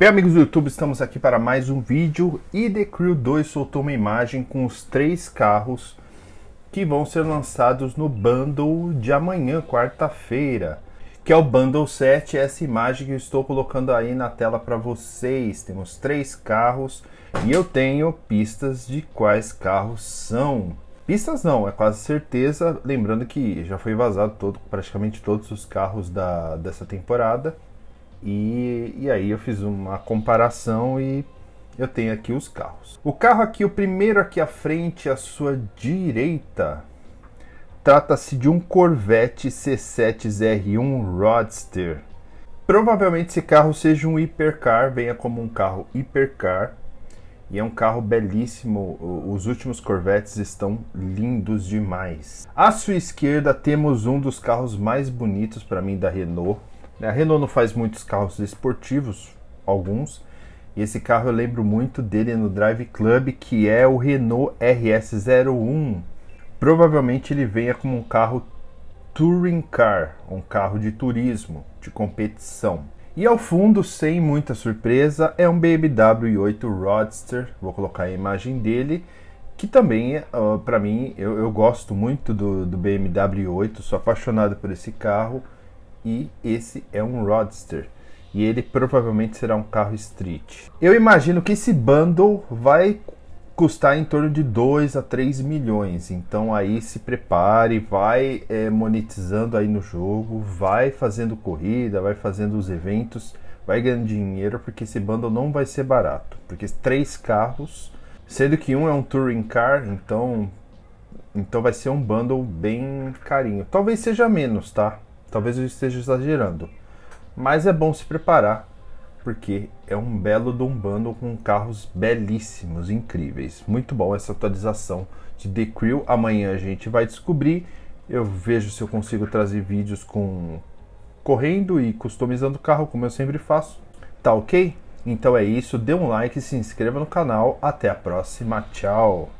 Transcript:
Bem, amigos do YouTube, estamos aqui para mais um vídeo e The Crew 2 soltou uma imagem com os três carros que vão ser lançados no bundle de amanhã, quarta-feira, que é o bundle 7, essa imagem que eu estou colocando aí na tela para vocês. Temos três carros e eu tenho pistas de quais carros são. Pistas não, é quase certeza, lembrando que já foi vazado todo, praticamente todos os carros da, dessa temporada. E, e aí eu fiz uma comparação e eu tenho aqui os carros. O carro aqui, o primeiro aqui à frente, à sua direita, trata-se de um Corvette C7R1 Roadster. Provavelmente esse carro seja um hipercar, venha como um carro hipercar. E é um carro belíssimo, os últimos Corvettes estão lindos demais. À sua esquerda temos um dos carros mais bonitos para mim da Renault, né, a Renault não faz muitos carros esportivos, alguns. E esse carro eu lembro muito dele no Drive Club, que é o Renault RS01. Provavelmente ele venha como um carro touring car, um carro de turismo, de competição. E ao fundo, sem muita surpresa, é um BMW 8 Roadster. Vou colocar a imagem dele, que também, uh, para mim, eu, eu, gosto muito do, do BMW 8, sou apaixonado por esse carro e esse é um Roadster. E ele provavelmente será um carro street. Eu imagino que esse bundle vai custar em torno de 2 a 3 milhões. Então aí se prepare, vai é, monetizando aí no jogo, vai fazendo corrida, vai fazendo os eventos, vai ganhando dinheiro, porque esse bundle não vai ser barato. Porque três carros, sendo que um é um touring car, então então vai ser um bundle bem carinho. Talvez seja menos, tá? Talvez eu esteja exagerando. Mas é bom se preparar, porque é um belo dombando com carros belíssimos, incríveis. Muito bom essa atualização de The Crew. Amanhã a gente vai descobrir. Eu vejo se eu consigo trazer vídeos com correndo e customizando o carro, como eu sempre faço. Tá ok? Então é isso, dê um like, se inscreva no canal. Até a próxima, tchau!